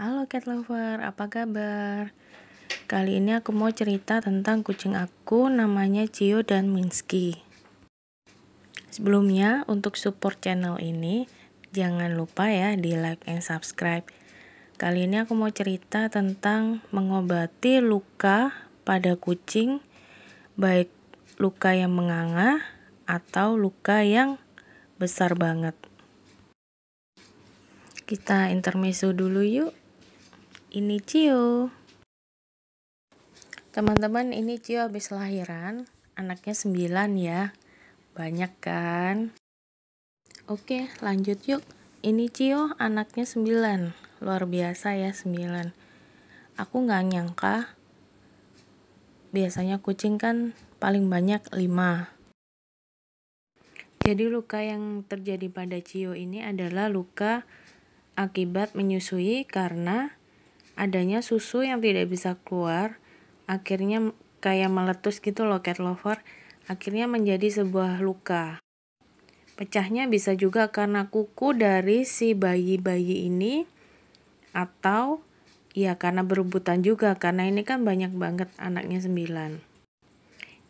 Halo cat lover, apa kabar? Kali ini aku mau cerita tentang kucing aku namanya Cio dan Minsky. Sebelumnya untuk support channel ini jangan lupa ya di like and subscribe. Kali ini aku mau cerita tentang mengobati luka pada kucing baik luka yang menganga atau luka yang besar banget. Kita intermezzo dulu yuk ini Cio. Teman-teman, ini Cio habis lahiran. Anaknya 9 ya. Banyak kan? Oke, lanjut yuk. Ini Cio anaknya 9. Luar biasa ya 9. Aku nggak nyangka biasanya kucing kan paling banyak 5. Jadi luka yang terjadi pada Cio ini adalah luka akibat menyusui karena adanya susu yang tidak bisa keluar akhirnya kayak meletus gitu loh cat lover akhirnya menjadi sebuah luka pecahnya bisa juga karena kuku dari si bayi-bayi ini atau ya karena berebutan juga karena ini kan banyak banget anaknya sembilan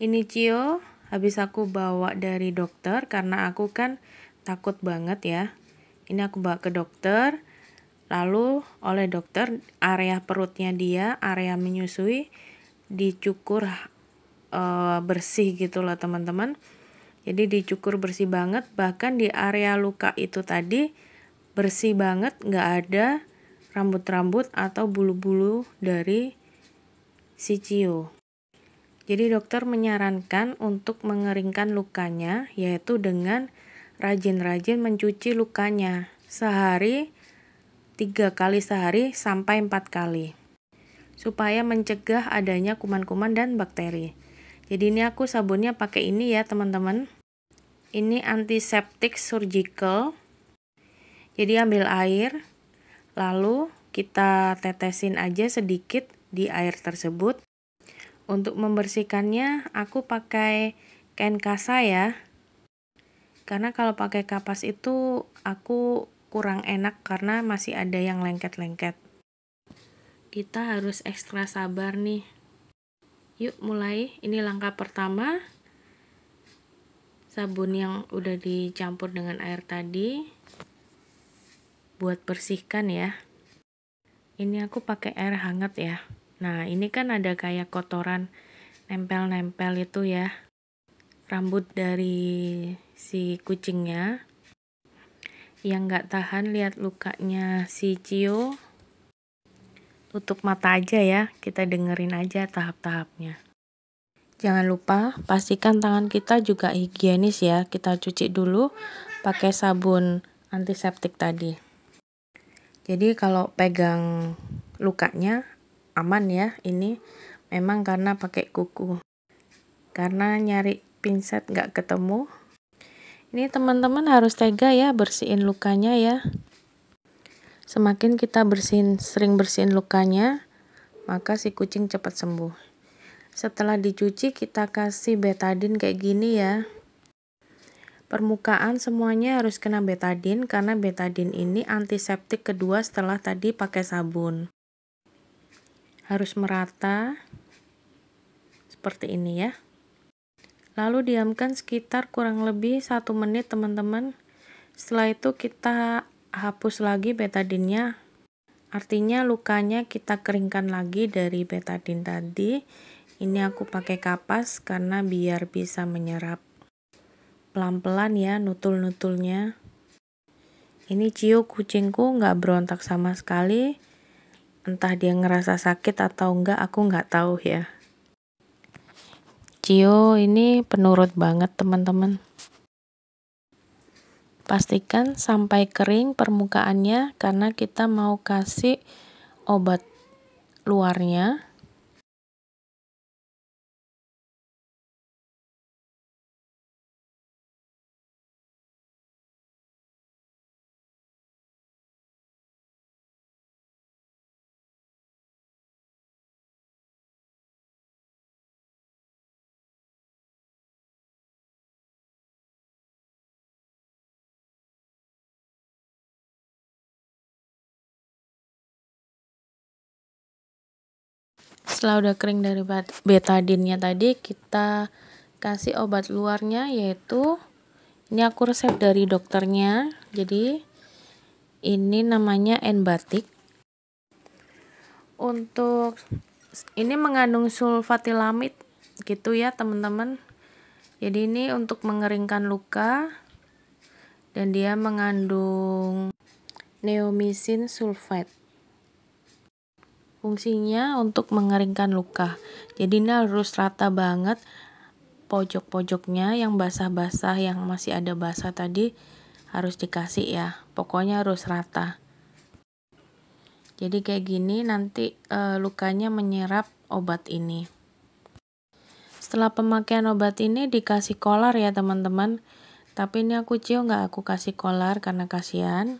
ini Cio habis aku bawa dari dokter karena aku kan takut banget ya ini aku bawa ke dokter Lalu oleh dokter area perutnya dia, area menyusui dicukur e, bersih gitu loh teman-teman. Jadi dicukur bersih banget, bahkan di area luka itu tadi bersih banget, nggak ada rambut-rambut atau bulu-bulu dari si Cio. Jadi dokter menyarankan untuk mengeringkan lukanya yaitu dengan rajin-rajin mencuci lukanya. Sehari tiga kali sehari sampai empat kali supaya mencegah adanya kuman-kuman dan bakteri. Jadi ini aku sabunnya pakai ini ya teman-teman. Ini antiseptik surgical. Jadi ambil air, lalu kita tetesin aja sedikit di air tersebut. Untuk membersihkannya aku pakai kain kasa ya. Karena kalau pakai kapas itu aku kurang enak karena masih ada yang lengket-lengket. Kita harus ekstra sabar nih. Yuk mulai, ini langkah pertama. Sabun yang udah dicampur dengan air tadi buat bersihkan ya. Ini aku pakai air hangat ya. Nah, ini kan ada kayak kotoran nempel-nempel itu ya. Rambut dari si kucingnya yang gak tahan lihat lukanya si Cio tutup mata aja ya kita dengerin aja tahap-tahapnya jangan lupa pastikan tangan kita juga higienis ya kita cuci dulu pakai sabun antiseptik tadi jadi kalau pegang lukanya aman ya ini memang karena pakai kuku karena nyari pinset nggak ketemu ini teman-teman harus tega ya bersihin lukanya ya. Semakin kita bersihin, sering bersihin lukanya, maka si kucing cepat sembuh. Setelah dicuci, kita kasih betadin kayak gini ya. Permukaan semuanya harus kena betadin karena betadin ini antiseptik kedua setelah tadi pakai sabun. Harus merata seperti ini ya. Lalu diamkan sekitar kurang lebih satu menit teman-teman. Setelah itu kita hapus lagi betadinnya. Artinya lukanya kita keringkan lagi dari betadin tadi. Ini aku pakai kapas karena biar bisa menyerap. Pelan-pelan ya nutul-nutulnya. Ini Cio kucingku nggak berontak sama sekali. Entah dia ngerasa sakit atau enggak aku nggak tahu ya. Cio ini penurut banget teman-teman. Pastikan sampai kering permukaannya karena kita mau kasih obat luarnya setelah udah kering dari betadinnya tadi kita kasih obat luarnya yaitu ini aku resep dari dokternya jadi ini namanya enbatik untuk ini mengandung sulfatilamid gitu ya teman-teman jadi ini untuk mengeringkan luka dan dia mengandung neomisin sulfate Fungsinya untuk mengeringkan luka. Jadi ini harus rata banget pojok-pojoknya yang basah-basah yang masih ada basah tadi harus dikasih ya. Pokoknya harus rata. Jadi kayak gini nanti e, lukanya menyerap obat ini. Setelah pemakaian obat ini dikasih kolar ya teman-teman. Tapi ini aku cio nggak aku kasih kolar karena kasihan.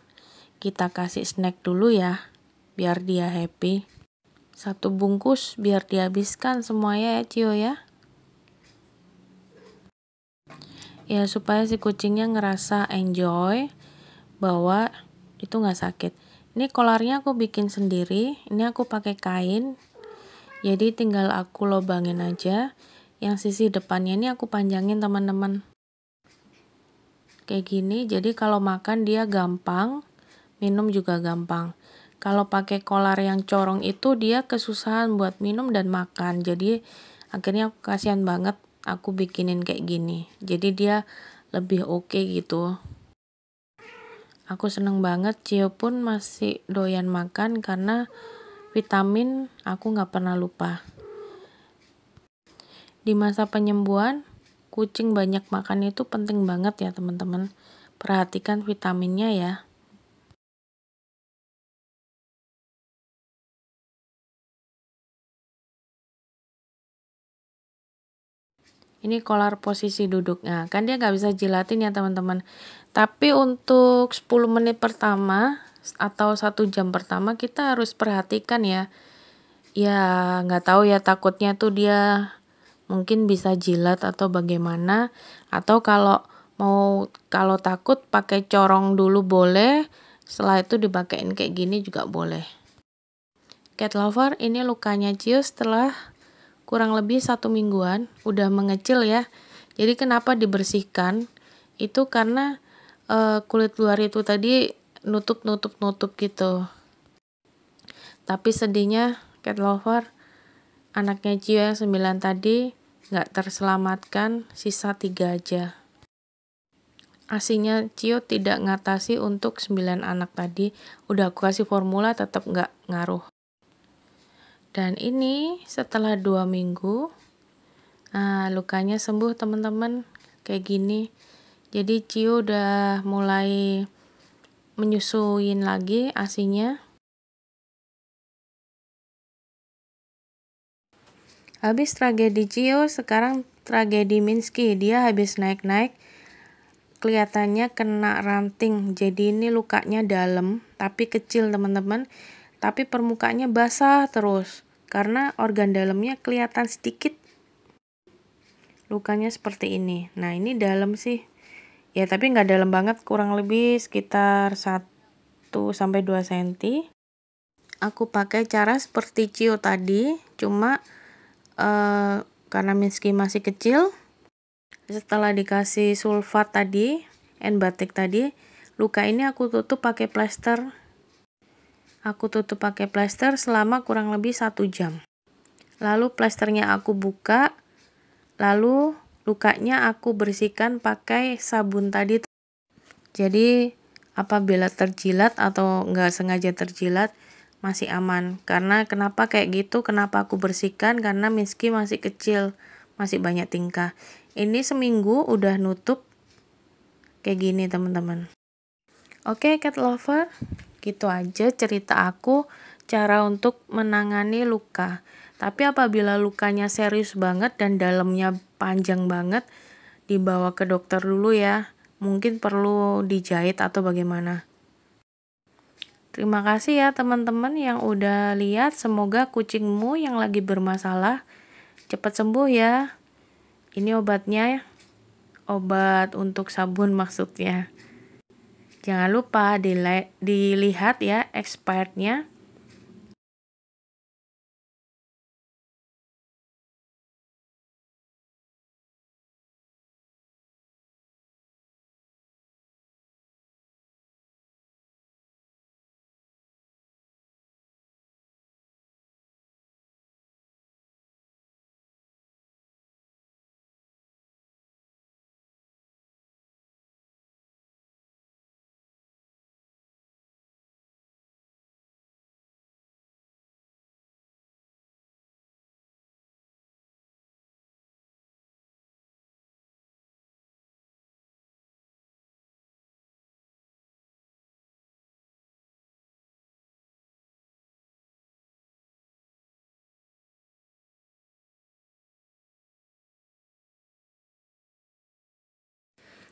Kita kasih snack dulu ya biar dia happy satu bungkus biar dihabiskan semuanya ya Cio ya ya supaya si kucingnya ngerasa enjoy bahwa itu nggak sakit ini kolarnya aku bikin sendiri ini aku pakai kain jadi tinggal aku lobangin aja yang sisi depannya ini aku panjangin teman-teman kayak gini jadi kalau makan dia gampang minum juga gampang kalau pakai kolar yang corong itu dia kesusahan buat minum dan makan jadi akhirnya aku kasihan banget aku bikinin kayak gini jadi dia lebih oke okay gitu aku seneng banget Cio pun masih doyan makan karena vitamin aku gak pernah lupa di masa penyembuhan kucing banyak makan itu penting banget ya teman-teman perhatikan vitaminnya ya Ini kolar posisi duduknya. Kan dia nggak bisa jilatin ya teman-teman. Tapi untuk 10 menit pertama atau satu jam pertama kita harus perhatikan ya. Ya nggak tahu ya takutnya tuh dia mungkin bisa jilat atau bagaimana. Atau kalau mau kalau takut pakai corong dulu boleh. Setelah itu dipakein kayak gini juga boleh. Cat lover, ini lukanya Cius setelah kurang lebih satu mingguan udah mengecil ya. Jadi kenapa dibersihkan? Itu karena e, kulit luar itu tadi nutup nutup nutup gitu. Tapi sedihnya cat lover anaknya Cio yang 9 tadi nggak terselamatkan sisa 3 aja. aslinya Cio tidak ngatasi untuk 9 anak tadi. Udah aku kasih formula tetap nggak ngaruh dan ini setelah dua minggu nah, lukanya sembuh teman-teman kayak gini jadi Cio udah mulai menyusuin lagi asinya habis tragedi Cio sekarang tragedi Minsky dia habis naik-naik kelihatannya kena ranting jadi ini lukanya dalam tapi kecil teman-teman tapi permukaannya basah terus karena organ dalamnya kelihatan sedikit lukanya seperti ini nah ini dalam sih ya tapi nggak dalam banget kurang lebih sekitar 1 sampai 2 cm aku pakai cara seperti cio tadi cuma eh, karena minski masih kecil setelah dikasih sulfat tadi n batik tadi luka ini aku tutup pakai plester Aku tutup pakai plester selama kurang lebih satu jam. Lalu plesternya aku buka, lalu lukanya aku bersihkan pakai sabun tadi. Jadi apabila terjilat atau nggak sengaja terjilat masih aman. Karena kenapa kayak gitu? Kenapa aku bersihkan? Karena Miski masih kecil, masih banyak tingkah. Ini seminggu udah nutup kayak gini teman-teman. Oke, okay, cat lover. Gitu aja cerita aku cara untuk menangani luka. Tapi apabila lukanya serius banget dan dalamnya panjang banget, dibawa ke dokter dulu ya. Mungkin perlu dijahit atau bagaimana. Terima kasih ya teman-teman yang udah lihat. Semoga kucingmu yang lagi bermasalah cepat sembuh ya. Ini obatnya ya. Obat untuk sabun maksudnya. Jangan lupa dilihat ya expirednya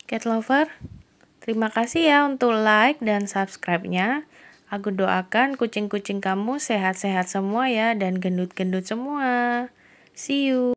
Cat lover, terima kasih ya untuk like dan subscribe-nya. Aku doakan kucing-kucing kamu sehat-sehat semua ya dan gendut-gendut semua. See you.